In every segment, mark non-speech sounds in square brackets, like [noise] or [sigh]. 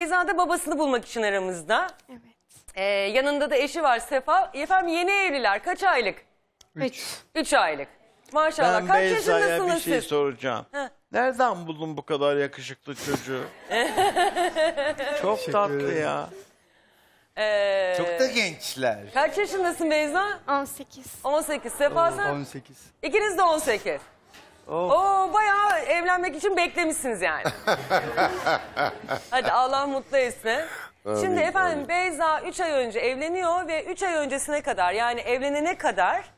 Beyza da babasını bulmak için aramızda. Evet. Ee, yanında da eşi var Sefa. Efendim yeni evliler kaç aylık? Üç. Üç aylık. Maşallah Ben kaç Beyza'ya yaşındasınız bir şey soracağım. Heh. Nereden buldun bu kadar yakışıklı çocuğu? [laughs] Çok tatlı ya. Ee, Çok da gençler. Kaç yaşındasın Beyza? 18. 18. Sefa sen? 18. İkiniz de 18. Of. Oo bayağı evlenmek için beklemişsiniz yani. [laughs] Hadi Allah mutlu etsin. Şimdi efendim amin. Beyza 3 ay önce evleniyor ve 3 ay öncesine kadar yani evlenene kadar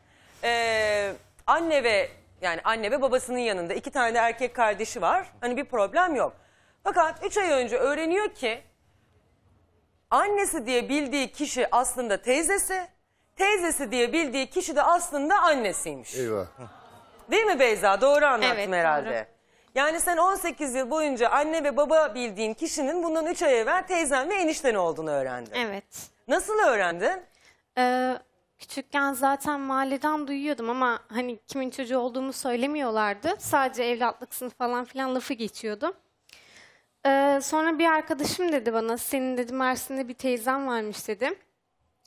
e, anne ve yani anne ve babasının yanında iki tane de erkek kardeşi var. Hani bir problem yok. Fakat 3 ay önce öğreniyor ki annesi diye bildiği kişi aslında teyzesi, teyzesi diye bildiği kişi de aslında annesiymiş. Eyvah. Değil mi Beyza? Doğru anlattım Evet, herhalde. doğru. Yani sen 18 yıl boyunca anne ve baba bildiğin kişinin bundan 3 ay evvel teyzen ve enişten olduğunu öğrendin. Evet. Nasıl öğrendin? Ee, küçükken zaten mahalleden duyuyordum ama hani kimin çocuğu olduğumu söylemiyorlardı. Sadece evlatlıksın falan filan lafı geçiyordu. Ee, sonra bir arkadaşım dedi bana, senin dedi Mersin'de bir teyzen varmış dedi.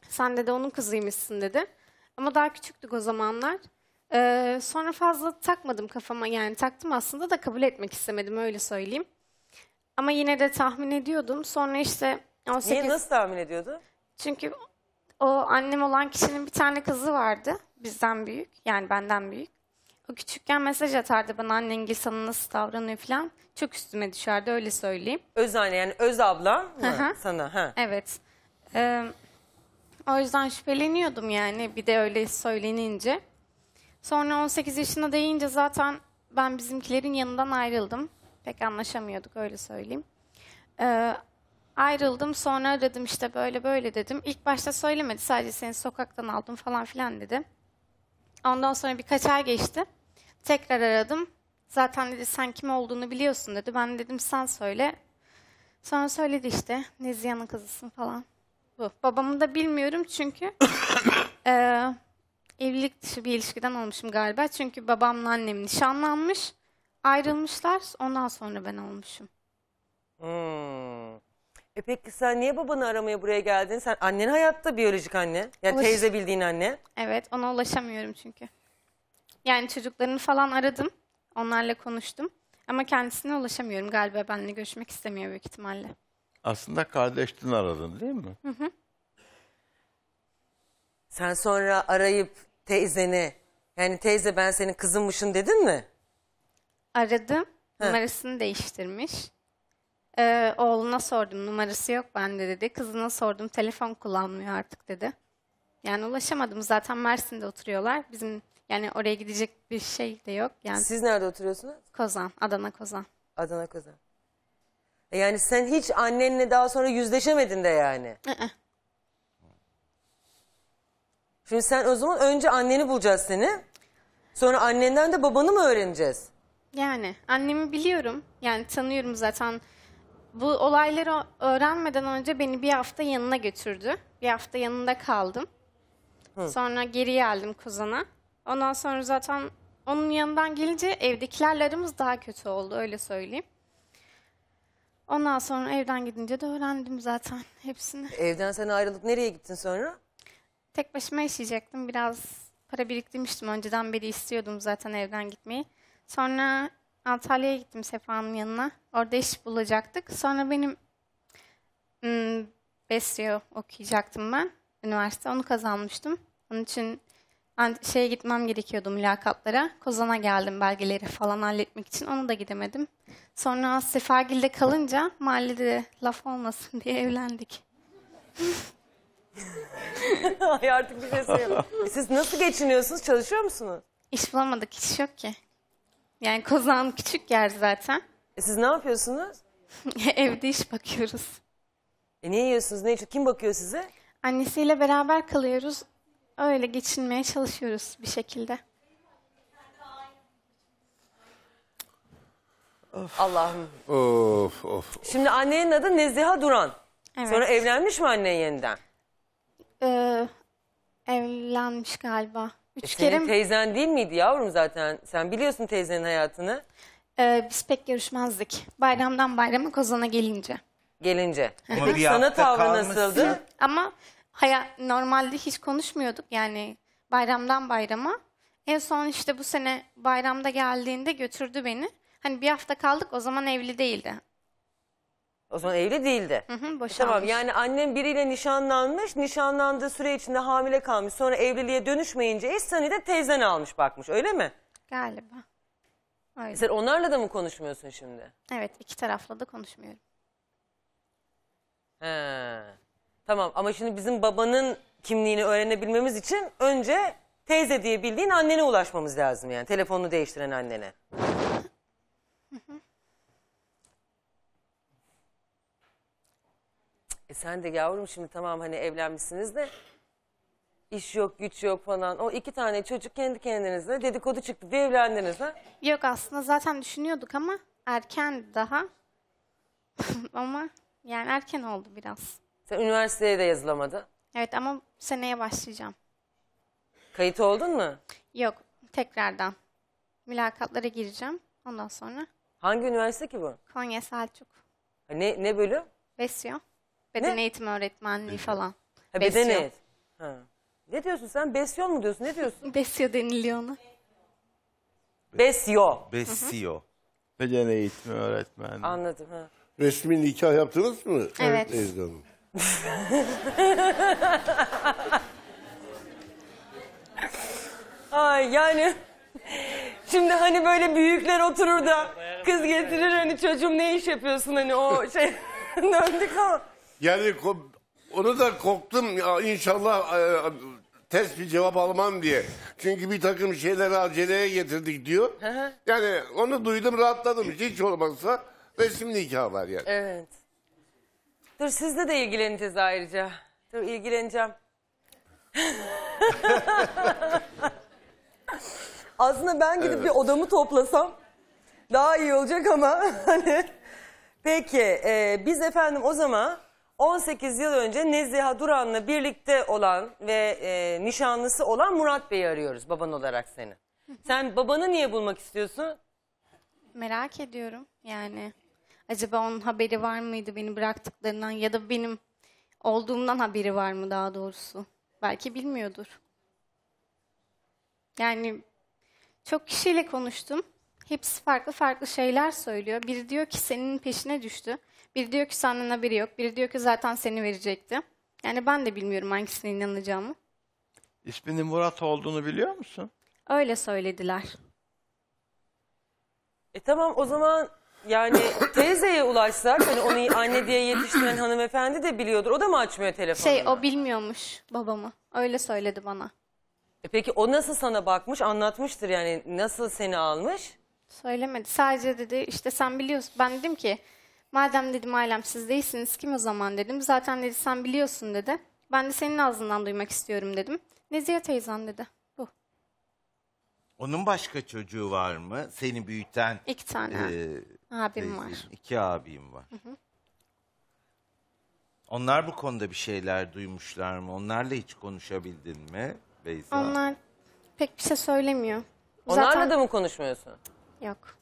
Sen dedi onun kızıymışsın dedi. Ama daha küçüktük o zamanlar. Ee, sonra fazla takmadım kafama yani taktım aslında da kabul etmek istemedim öyle söyleyeyim. Ama yine de tahmin ediyordum. Sonra işte 18... Niye nasıl tahmin ediyordu? Çünkü o annem olan kişinin bir tane kızı vardı. Bizden büyük yani benden büyük. O küçükken mesaj atardı bana annengil sana nasıl davranıyor falan. Çok üstüme düşerdi öyle söyleyeyim. Öz anne yani öz abla mı sana? Ha. Evet. Ee, o yüzden şüpheleniyordum yani bir de öyle söylenince. Sonra 18 yaşına değince zaten ben bizimkilerin yanından ayrıldım. Pek anlaşamıyorduk öyle söyleyeyim. Ee, ayrıldım sonra aradım işte böyle böyle dedim. İlk başta söylemedi sadece seni sokaktan aldım falan filan dedi. Ondan sonra birkaç ay geçti. Tekrar aradım. Zaten dedi sen kim olduğunu biliyorsun dedi. Ben dedim sen söyle. Sonra söyledi işte Nezihan'ın kızısın falan. Bu. Babamı da bilmiyorum çünkü [coughs] e, evlilik dışı bir ilişkiden olmuşum galiba. Çünkü babamla annem nişanlanmış, ayrılmışlar. Ondan sonra ben olmuşum. Hmm. E peki sen niye babanı aramaya buraya geldin? Sen annen hayatta biyolojik anne. Yani teyze bildiğin anne. Evet, ona ulaşamıyorum çünkü. Yani çocuklarını falan aradım. Onlarla konuştum. Ama kendisine ulaşamıyorum. Galiba benimle görüşmek istemiyor büyük ihtimalle. Aslında kardeşini aradın değil mi? Sen sonra arayıp teyzeni yani teyze ben senin kızınmışım dedin mi? Aradım. Heh. Numarasını değiştirmiş. Ee, oğluna sordum numarası yok bende dedi. Kızına sordum telefon kullanmıyor artık dedi. Yani ulaşamadım zaten Mersin'de oturuyorlar. Bizim yani oraya gidecek bir şey de yok. Yani Siz nerede oturuyorsunuz? Kozan, Adana Kozan. Adana Kozan. E yani sen hiç annenle daha sonra yüzleşemedin de yani. Hı hı. Şimdi sen o zaman önce anneni bulacağız seni. Sonra annenden de babanı mı öğreneceğiz? Yani annemi biliyorum. Yani tanıyorum zaten. Bu olayları öğrenmeden önce beni bir hafta yanına götürdü. Bir hafta yanında kaldım. Hı. Sonra geri geldim kuzana. Ondan sonra zaten onun yanından gelince evdekilerle aramız daha kötü oldu öyle söyleyeyim. Ondan sonra evden gidince de öğrendim zaten hepsini. Evden sen ayrılıp nereye gittin sonra? Tek başıma yaşayacaktım. Biraz para biriktirmiştim. Önceden beri istiyordum zaten evden gitmeyi. Sonra Antalya'ya gittim Sefa'nın yanına. Orada iş bulacaktık. Sonra benim hmm, Besyo okuyacaktım ben. Üniversite. Onu kazanmıştım. Onun için şeye gitmem gerekiyordu mülakatlara. Kozan'a geldim belgeleri falan halletmek için. Onu da gidemedim. Sonra Sefagil'de kalınca mahallede laf olmasın diye evlendik. [laughs] [laughs] Ay artık bir şey söyleyeyim. Siz nasıl geçiniyorsunuz? Çalışıyor musunuz? İş bulamadık, iş yok ki. Yani Kozan küçük yer zaten. E siz ne yapıyorsunuz? [laughs] Evde iş bakıyoruz. E ne yiyorsunuz? Ne içiyorsunuz? Kim bakıyor size? Annesiyle beraber kalıyoruz. Öyle geçinmeye çalışıyoruz bir şekilde. Allah'ım. Of of. Şimdi annenin adı Neziha Duran. Evet. Sonra evlenmiş mi annen yeniden? Ee, evlenmiş galiba. Üç E, kere Senin teyzen değil miydi yavrum zaten? Sen biliyorsun teyzenin hayatını Ee, biz pek görüşmezdik. Bayramdan bayrama Kozan'a gelince. gelince. Sana hafta tavrı nasıldı? Ama haya, normalde hiç konuşmuyorduk yani bayramdan bayrama. En son işte bu sene bayramda geldiğinde götürdü beni. Hani bir hafta kaldık o zaman evli değildi. O zaman evli değildi. Hı hı, e, Tamam yani annem biriyle nişanlanmış, nişanlandığı süre içinde hamile kalmış. Sonra evliliğe dönüşmeyince İhsan'ı de teyzen almış bakmış öyle mi? Galiba. Öyle. Sen onlarla da mı konuşmuyorsun şimdi? Evet iki tarafla da konuşmuyorum. He. Tamam ama şimdi bizim babanın kimliğini öğrenebilmemiz için önce teyze diye bildiğin annene ulaşmamız lazım yani. Telefonunu değiştiren annene. E sen de yavrum şimdi tamam hani evlenmişsiniz de iş yok güç yok falan. O iki tane çocuk kendi kendinize dedikodu çıktı diye evlendiniz ha? Yok aslında zaten düşünüyorduk ama erken daha. [laughs] ama yani erken oldu biraz. Sen üniversiteye de yazılamadın. Evet ama seneye başlayacağım. Kayıt oldun mu? Yok tekrardan. Mülakatlara gireceğim ondan sonra. Hangi üniversite ki bu? Konya Selçuk. Ne, ne bölüm? Besyo. Beden eğitimi öğretmenliği falan. Ha, beden Besyo. Ha. Ne diyorsun sen? Besyo mu diyorsun? Ne diyorsun? [laughs] Besyo deniliyor ona. Besyo. Besyo. Beden eğitimi öğretmenliği. Anladım. Ha. Resmi nikah yaptınız mı? Evet. Ezgi [laughs] Ay yani [laughs] şimdi hani böyle büyükler oturur da kız getirir hani çocuğum ne iş yapıyorsun hani o şey döndük ama yani onu da korktum ya inşallah e, test bir cevap almam diye. Çünkü bir takım şeyleri aceleye getirdik diyor. Yani onu duydum rahatladım. Hiç olmazsa resim nikah var yani. Evet. Dur sizle de ilgileneceğiz ayrıca. Dur ilgileneceğim. [laughs] Aslında ben gidip bir odamı toplasam daha iyi olacak ama [laughs] hani. Peki e, biz efendim o zaman 18 yıl önce Neziha Duran'la birlikte olan ve e, nişanlısı olan Murat Bey'i arıyoruz baban olarak seni. Sen babanı niye bulmak istiyorsun? Merak ediyorum yani. Acaba onun haberi var mıydı beni bıraktıklarından ya da benim olduğumdan haberi var mı daha doğrusu? Belki bilmiyordur. Yani çok kişiyle konuştum. Hepsi farklı farklı şeyler söylüyor. Biri diyor ki senin peşine düştü. Biri diyor ki senden haberi yok. Biri diyor ki zaten seni verecekti. Yani ben de bilmiyorum hangisine inanacağımı. İsminin Murat olduğunu biliyor musun? Öyle söylediler. E tamam o zaman yani [coughs] teyzeye ulaşsak hani onu anne diye yetiştiren hanımefendi de biliyordur. O da mı açmıyor telefonu? Şey o bilmiyormuş babamı. Öyle söyledi bana. E peki o nasıl sana bakmış anlatmıştır yani nasıl seni almış? Söylemedi. Sadece dedi işte sen biliyorsun. Ben dedim ki madem dedim ailem siz değilsiniz kim o zaman dedim. Zaten dedi sen biliyorsun dedi. Ben de senin ağzından duymak istiyorum dedim. Nezihe teyzen dedi. Bu. Onun başka çocuğu var mı? Seni büyüten İki tane eee, abim var. İki abim var. Onlar bu konuda bir şeyler duymuşlar mı? Onlarla hiç konuşabildin mi Beyza? Onlar pek bir şey söylemiyor. Onlarla da mı konuşmuyorsun? Yok.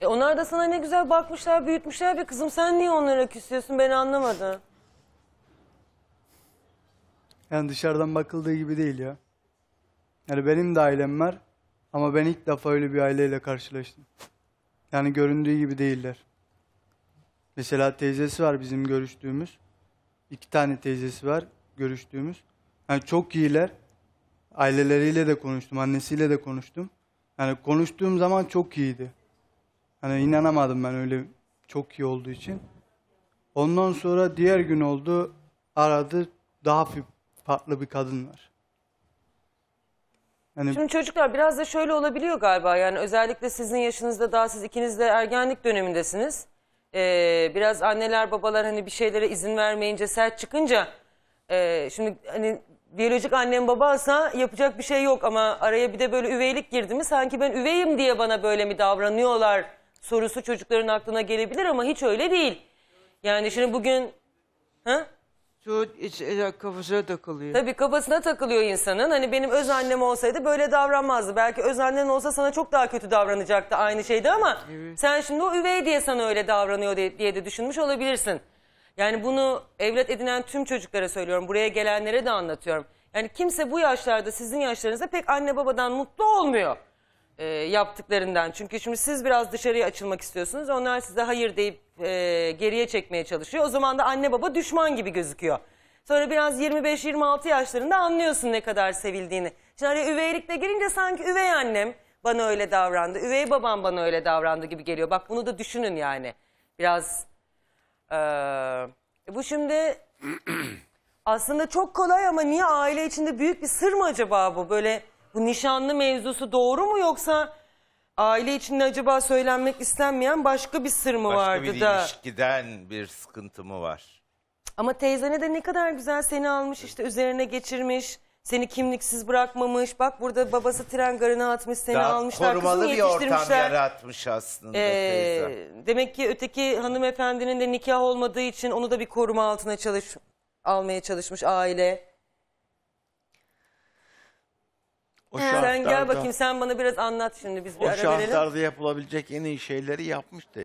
E onlar da sana ne güzel bakmışlar, büyütmüşler be kızım. Sen niye onlara küsüyorsun Beni anlamadın. Yani dışarıdan bakıldığı gibi değil ya. Yani benim de ailem var. Ama ben ilk defa öyle bir aileyle karşılaştım. Yani göründüğü gibi değiller. Mesela teyzesi var bizim görüştüğümüz. İki tane teyzesi var görüştüğümüz. Yani çok iyiler. Aileleriyle de konuştum, annesiyle de konuştum. Yani konuştuğum zaman çok iyiydi. Hani inanamadım ben öyle çok iyi olduğu için. Ondan sonra diğer gün oldu aradı daha fi- farklı bir kadın var. Yani Şimdi çocuklar biraz da şöyle olabiliyor galiba yani özellikle sizin yaşınızda daha siz ikiniz de ergenlik dönemindesiniz. Ee, biraz anneler babalar hani bir şeylere izin vermeyince sert çıkınca e, şimdi hani biyolojik annem babasa yapacak bir şey yok ama araya bir de böyle üveylik girdi mi sanki ben üveyim diye bana böyle mi davranıyorlar sorusu çocukların aklına gelebilir ama hiç öyle değil. Yani şimdi bugün ha? Çoğu e, kafasına takılıyor. Tabii kafasına takılıyor insanın. Hani benim öz annem olsaydı böyle davranmazdı. Belki öz annen olsa sana çok daha kötü davranacaktı aynı şeydi ama evet. sen şimdi o üvey diye sana öyle davranıyor diye de düşünmüş olabilirsin. Yani bunu evlat edinen tüm çocuklara söylüyorum. Buraya gelenlere de anlatıyorum. Yani kimse bu yaşlarda sizin yaşlarınızda pek anne babadan mutlu olmuyor e, yaptıklarından. Çünkü şimdi siz biraz dışarıya açılmak istiyorsunuz. Onlar size hayır deyip e, geriye çekmeye çalışıyor. O zaman da anne baba düşman gibi gözüküyor. Sonra biraz 25-26 yaşlarında anlıyorsun ne kadar sevildiğini. Şimdi araya üveylikle girince sanki üvey annem bana öyle davrandı, üvey babam bana öyle davrandı gibi geliyor. Bak bunu da düşünün yani. Biraz ee, bu şimdi [clears throat] aslında çok kolay ama niye aile içinde büyük bir sır mı acaba bu? Böyle bu nişanlı mevzusu doğru mu yoksa aile içinde acaba söylenmek istenmeyen başka bir sır mı Başka vardı bir da? ilişkiden bir sıkıntı mı var? Ama teyzene de ne kadar güzel seni almış işte üzerine geçirmiş. Seni kimliksiz bırakmamış. Bak burada babası tren garına atmış seni Daha almışlar. Korumalı bir ortam yaratmış aslında Ee, teyze. demek ki öteki hanımefendinin de nikah olmadığı için onu da bir koruma altına çalış almaya çalışmış aile. O Sen gel şartlarda- bakayım sen bana biraz anlat şimdi biz bir O ara verelim. şartlarda yapılabilecek en iyi şeyleri yapmıştı.